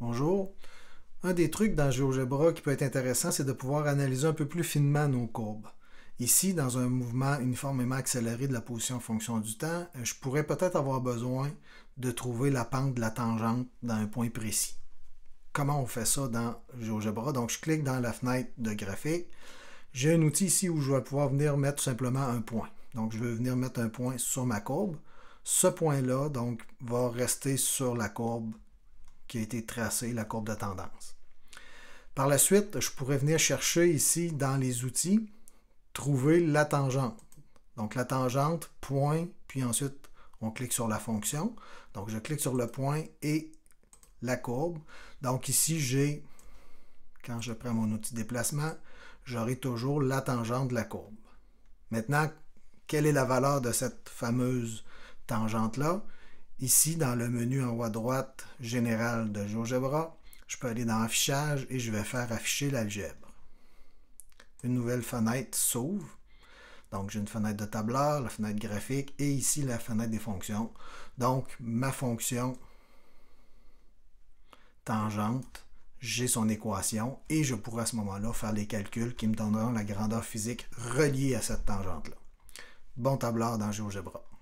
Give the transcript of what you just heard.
Bonjour. Un des trucs dans GeoGebra qui peut être intéressant, c'est de pouvoir analyser un peu plus finement nos courbes. Ici, dans un mouvement uniformément accéléré de la position en fonction du temps, euh, je pourrais peut-être avoir besoin de trouver la pente de la tangente dans un point précis. Comment on fait ça dans GeoGebra? Donc, je clique dans la fenêtre de graphique. J'ai un outil ici où je vais pouvoir venir mettre tout simplement un point. Donc, je vais venir mettre un point sur ma courbe. Ce point-là, donc, va rester sur la courbe qui a été tracée, la courbe de tendance. Par la suite, je pourrais venir chercher ici dans les outils, trouver la tangente. Donc la tangente, point, puis ensuite on clique sur la fonction. Donc je clique sur le point et la courbe. Donc ici, j'ai, quand je prends mon outil déplacement, j'aurai toujours la tangente de la courbe. Maintenant, quelle est la valeur de cette fameuse tangente-là? Ici, dans le menu en haut à droite général de GeoGebra, je peux aller dans Affichage et je vais faire afficher l'algèbre. Une nouvelle fenêtre s'ouvre. Donc, j'ai une fenêtre de tableur, la fenêtre graphique et ici la fenêtre des fonctions. Donc, ma fonction tangente, j'ai son équation et je pourrai à ce moment-là faire les calculs qui me donneront la grandeur physique reliée à cette tangente-là. Bon tableur dans GeoGebra.